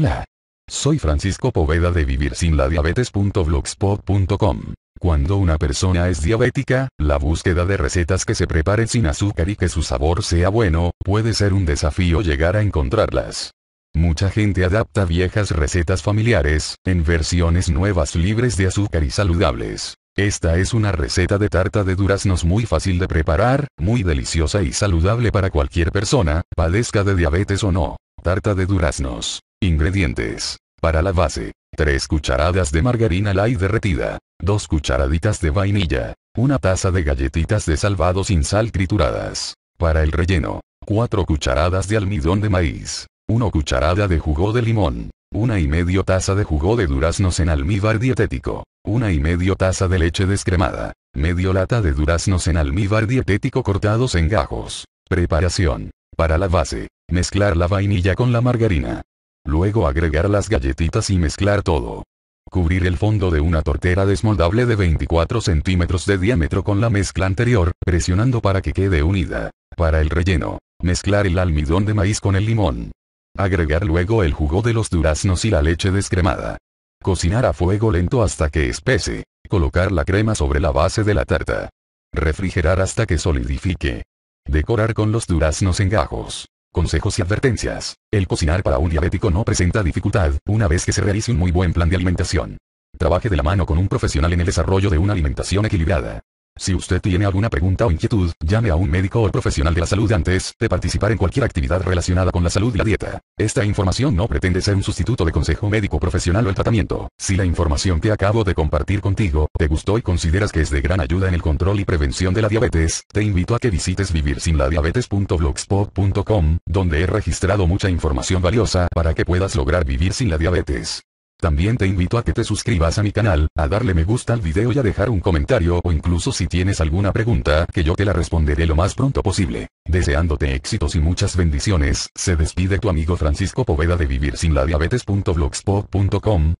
Hola. Soy Francisco Poveda de Vivir Cuando una persona es diabética, la búsqueda de recetas que se preparen sin azúcar y que su sabor sea bueno, puede ser un desafío llegar a encontrarlas. Mucha gente adapta viejas recetas familiares, en versiones nuevas libres de azúcar y saludables. Esta es una receta de tarta de duraznos muy fácil de preparar, muy deliciosa y saludable para cualquier persona, padezca de diabetes o no. Tarta de duraznos. Ingredientes. Para la base, 3 cucharadas de margarina light derretida, 2 cucharaditas de vainilla, 1 taza de galletitas de salvado sin sal trituradas. Para el relleno, 4 cucharadas de almidón de maíz, 1 cucharada de jugo de limón, 1 y medio taza de jugo de duraznos en almíbar dietético, 1 y medio taza de leche descremada, medio lata de duraznos en almíbar dietético cortados en gajos. Preparación. Para la base, mezclar la vainilla con la margarina, Luego agregar las galletitas y mezclar todo. Cubrir el fondo de una tortera desmoldable de 24 centímetros de diámetro con la mezcla anterior, presionando para que quede unida. Para el relleno, mezclar el almidón de maíz con el limón. Agregar luego el jugo de los duraznos y la leche descremada. Cocinar a fuego lento hasta que espese. Colocar la crema sobre la base de la tarta. Refrigerar hasta que solidifique. Decorar con los duraznos en gajos. Consejos y advertencias. El cocinar para un diabético no presenta dificultad, una vez que se realice un muy buen plan de alimentación. Trabaje de la mano con un profesional en el desarrollo de una alimentación equilibrada. Si usted tiene alguna pregunta o inquietud, llame a un médico o profesional de la salud antes de participar en cualquier actividad relacionada con la salud y la dieta. Esta información no pretende ser un sustituto de consejo médico profesional o el tratamiento. Si la información que acabo de compartir contigo te gustó y consideras que es de gran ayuda en el control y prevención de la diabetes, te invito a que visites vivirsinladiabetes.blogspot.com, donde he registrado mucha información valiosa para que puedas lograr vivir sin la diabetes. También te invito a que te suscribas a mi canal, a darle me gusta al video y a dejar un comentario o incluso si tienes alguna pregunta, que yo te la responderé lo más pronto posible. Deseándote éxitos y muchas bendiciones, se despide tu amigo Francisco Poveda de vivir sin la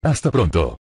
hasta pronto.